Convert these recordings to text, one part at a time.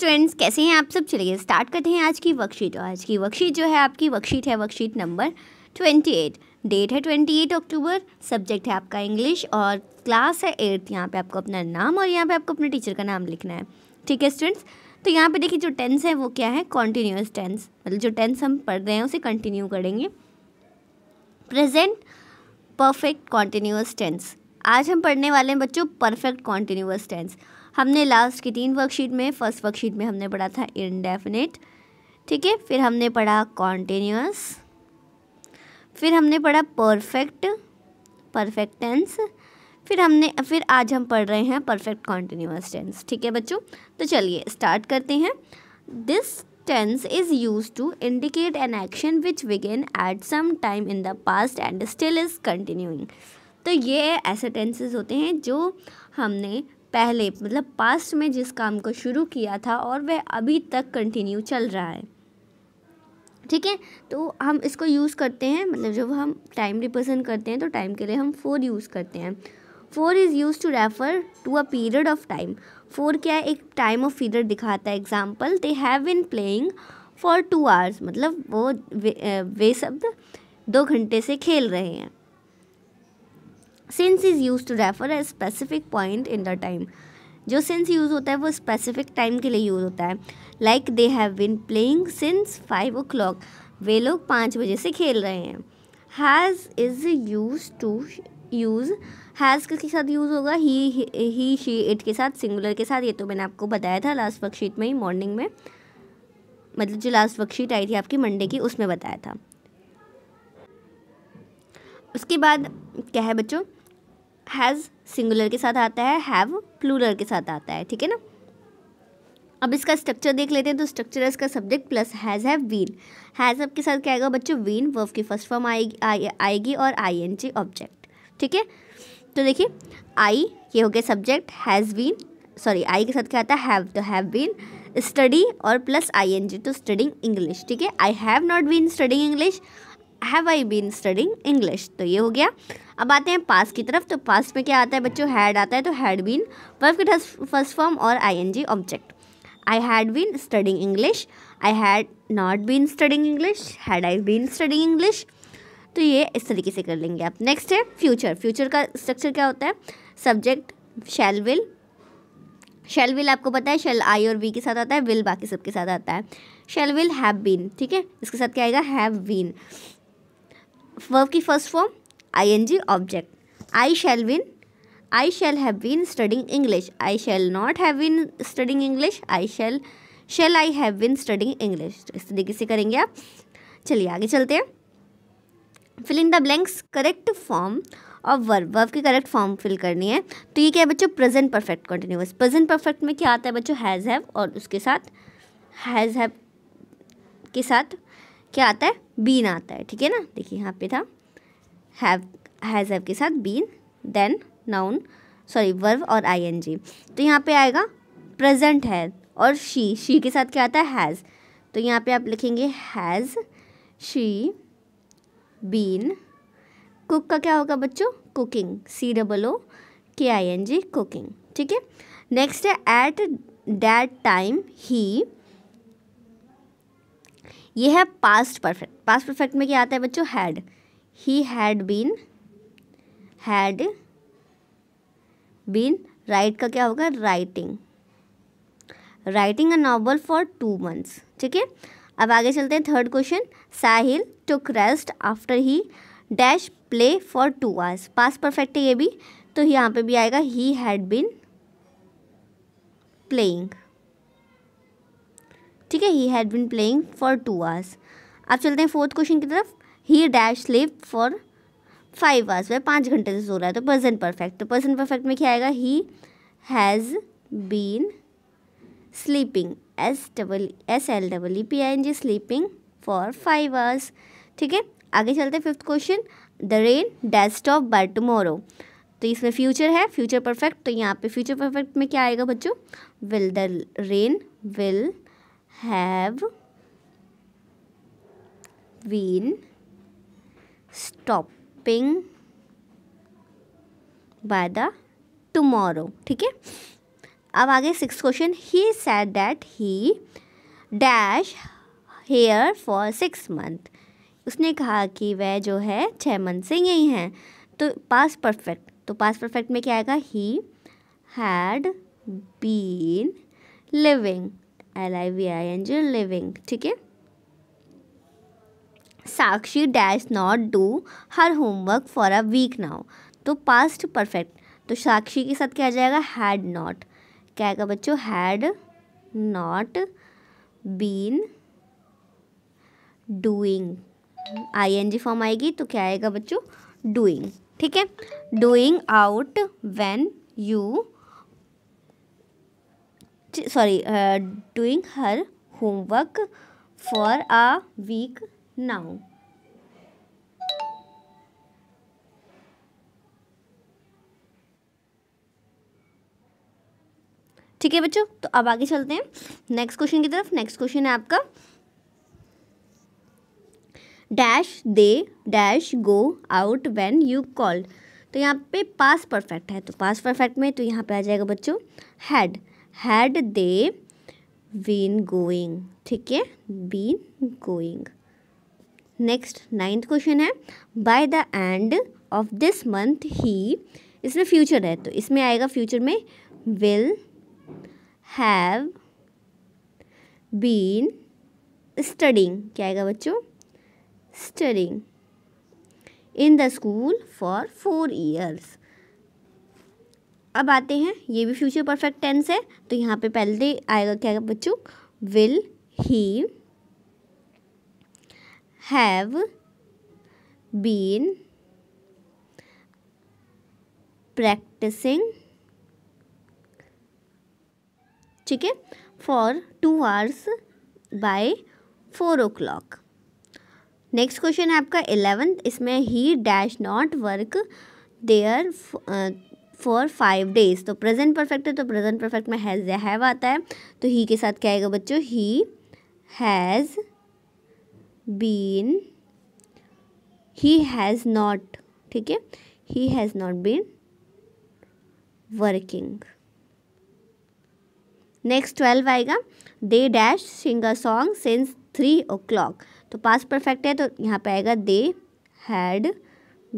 students कैसे हैं आप सब चलिए स्टार्ट करते हैं आज की वर्कशीट और आज की वर्कशीट जो है आपकी वर्कशीट है worksheet number twenty eight date है ट्वेंटी एट अक्टूबर सब्जेक्ट है आपका इंग्लिश और क्लास है एट्थ यहाँ पे आपको अपना नाम और यहाँ पे आपको अपने टीचर का नाम लिखना है ठीक है स्टूडेंट्स तो यहाँ पे देखिए जो टेंस है वो क्या है कॉन्टीन्यूस टेंस मतलब जो टेंस हम पढ़ रहे हैं उसे कंटिन्यू करेंगे प्रेजेंट परफेक्ट कॉन्टीन्यूस टेंस आज हम पढ़ने वाले हैं बच्चों परफेक्ट कॉन्टीन्यूस टेंस हमने लास्ट की तीन वर्कशीट में फर्स्ट वर्कशीट में हमने पढ़ा था इनडेफिनेट ठीक है फिर हमने पढ़ा कॉन्टीन्यूस फिर हमने पढ़ा परफेक्ट परफेक्ट टेंस फिर हमने फिर आज हम पढ़ रहे हैं परफेक्ट कॉन्टीन्यूस टेंस ठीक है बच्चों तो चलिए स्टार्ट करते हैं this tense is use to indicate an action which began at some time in the past and still is continuing तो ये ऐसे टेंसेज होते हैं जो हमने पहले मतलब पास्ट में जिस काम को शुरू किया था और वह अभी तक कंटिन्यू चल रहा है ठीक है तो हम इसको यूज़ करते हैं मतलब जब हम टाइम रिप्रेजेंट करते हैं तो टाइम के लिए हम फोर यूज़ करते हैं for is use to refer to a period of time for क्या है एक टाइम ऑफ पीरियड दिखाता है example they have been playing for two hours मतलब वो वे, वे शब्द दो घंटे से खेल रहे हैं since is use to refer a specific point in the time जो सिंस यूज़ होता है वो स्पेसिफिक टाइम के लिए यूज़ होता है like they have been playing since five o'clock वे लोग पाँच बजे से खेल रहे हैं has is use to use has के साथ यूज़ होगा ही ही शी इट के साथ सिंगुलर के साथ ये तो मैंने आपको बताया था लास्ट वर्कशीट में ही मॉर्निंग में मतलब जो लास्ट वर्कशीट आई थी आपकी मंडे की उसमें बताया था उसके बाद क्या है बच्चों हैज़ सिंगुलर के साथ आता है हैव प्लूरल के साथ आता है ठीक है ना अब इसका स्ट्रक्चर देख लेते हैं तो स्ट्रक्चर है इसका subject plus has have been has अब के साथ क्या आएगा बच्चों वीन वर्फ की फर्स्ट फॉर्म आएगी आएगी और आई एन जी ऑब्जेक्ट ठीक है तो देखिए आई ये हो गया subject has been sorry I के साथ क्या आता है हैव तो हैव बीन स्टडी और प्लस आई एन जी तो स्टडिंग इंग्लिश ठीक है I have not been studying English have I been studying English तो ये हो गया अब आते हैं पास की तरफ तो पास्ट में क्या आता है बच्चों हैड आता है तो हैड बीन इट हज फर्स्ट फॉर्म और G object I had been studying English I had not been studying English had I been studying English तो ये इस तरीके से कर लेंगे आप नेक्स्ट है फ्यूचर फ्यूचर का स्ट्रक्चर क्या होता है subject shall will shall will आपको पता है शेल आई और वी के साथ आता है विल बाकी सबके साथ आता है शेल विल हैव बीन ठीक है इसके साथ क्या आएगा हैव बीन वर्ब की first form I N G object I shall win I shall have been studying English I shall not have been studying English I shall shall I have been studying English इस तरीके से करेंगे आप चलिए आगे चलते हैं fill in the blanks correct form of verb verb की करेक्ट फॉर्म फिल करनी है तो ये क्या है बच्चों present perfect continuous present perfect में क्या आता है बच्चों हैज़ हैव और उसके साथ हैज़ हैव के साथ क्या आता है बीन आता है ठीक है ना देखिए यहाँ पे था हैव हैज़ हैव के साथ been then noun sorry verb और आईएनजी तो यहाँ पे आएगा प्रेजेंट है और शी शी के साथ क्या आता है हैज़ तो यहाँ पे आप लिखेंगे हैज़ शी बीन कुक का क्या होगा बच्चों कुकिंग सी डबल ओ के आई एन जी कुकिंग ठीक है नेक्स्ट है एट डैट टाइम ही ये है पास्ट परफेक्ट पास्ट परफेक्ट में क्या आता है बच्चों had he had been had been write का क्या होगा writing writing a novel for two months ठीक है अब आगे चलते हैं third question Sahil took rest after he dash play for two hours past perfect है ये भी तो यहाँ पे भी आएगा ही हैड बीन प्लेइंग ठीक है he had been playing for two hours अब चलते हैं फोर्थ क्वेश्चन की तरफ he dash sleep for five hours वह पाँच घंटे से सो रहा है तो प्रेजेंट परफेक्ट तो प्रेजेंट परफेक्ट में क्या आएगा he has been sleeping S double S L double E P I N G sleeping for five hours ठीक है आगे चलते हैं fifth question the rain dash stop bye tomorrow तो इसमें फ्यूचर है फ्यूचर परफेक्ट तो यहाँ पे फ्यूचर परफेक्ट में क्या आएगा बच्चों will the rain will have been stopping by the tomorrow ठीक है अब आगे six question he said that he dash hair for six month उसने कहा कि वह जो है छः मंथ से यही हैं तो पास परफेक्ट तो पास परफेक्ट में क्या आएगा he had been living L I V I N G living ठीक है Sakshi dash not do her homework for a week now तो पास्ट परफेक्ट तो साक्षी के साथ क्या आ जाएगा हैड नॉट क्या आएगा बच्चों had not been doing I N G form आएगी तो क्या आएगा बच्चों डूइंग ठीक है doing out when you sorry doing her homework for a week now ठीक है बच्चों तो अब आगे चलते हैं नेक्स्ट क्वेश्चन की तरफ नेक्स्ट क्वेश्चन है आपका dash they dash go out when you called तो यहाँ पे पास परफेक्ट है तो पास परफेक्ट में तो यहाँ पे आ जाएगा बच्चों had had they been going ठीक है been going next ninth question है by the end of this month ही इसमें फ्यूचर है तो इसमें आएगा फ्यूचर में विल हैव बीन स्टडिंग क्या आएगा बच्चों studying in the school for four years अब आते हैं ये भी फ्यूचर परफेक्ट टेंस है तो यहाँ पे पहले आएगा क्या बच्चों will he have been practising ठीक है for two hours by four o'clock next question है आपका इलेवेंथ इसमें he dash not work there for five days तो प्रेजेंट परफेक्ट है तो प्रेजेंट परफेक्ट में हैज़ या हैव आता है तो ही के साथ क्या आएगा बच्चों he has been he has not ठीक है he has not been working next twelve आएगा they dash Singh a song since three o'clock तो पास परफेक्ट है तो यहाँ पे आएगा they had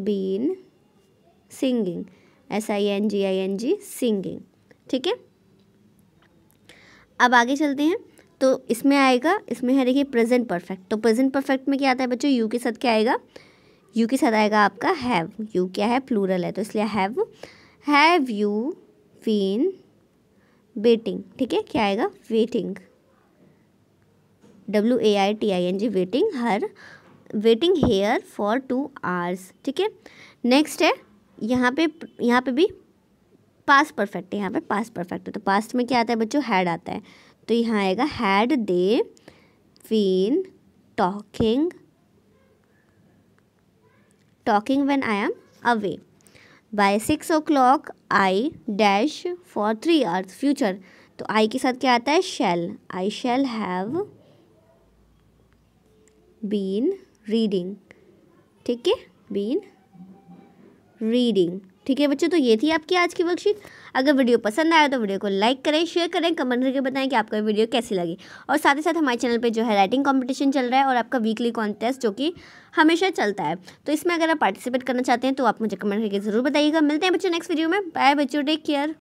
been singing S I N G I N G singing ठीक है अब आगे चलते हैं तो इसमें आएगा इसमें है देखिए प्रेजेंट परफेक्ट तो प्रेजेंट परफेक्ट में क्या आता है बच्चों यू के साथ क्या आएगा यू के साथ आएगा आपका हैव यू क्या है प्लूरल है तो इसलिए have have you been waiting ठीक है क्या आएगा waiting W A I T I N G waiting her waiting here for two hours ठीक है नेक्स्ट है यहाँ पे यहाँ पे भी पास परफेक्ट है यहाँ पे पास परफेक्ट है तो पास्ट में क्या आता है बच्चों हैड आता है तो यहाँ आएगा had they been talking talking when I am away by six o'clock I dash for three hours future तो आई के साथ क्या आता है shall I shall have been reading ठीक है बीन रीडिंग ठीक है बच्चों तो ये थी आपकी आज की वर्कशीट अगर वीडियो पसंद आया तो वीडियो को लाइक करें शेयर करें कमेंट करके बताएं कि आपको ये वीडियो कैसी लगी और साथ ही साथ हमारे चैनल पे जो है राइटिंग कंपटीशन चल रहा है और आपका वीकली कॉन्टेस्ट जो कि हमेशा चलता है तो इसमें अगर आप पार्टिसिपेट करना चाहते हैं तो आप मुझे कमेंट करके ज़रूर बताइएगा मिलते हैं बच्चों नेक्स्ट वीडियो में बाय बच्चों टेक केयर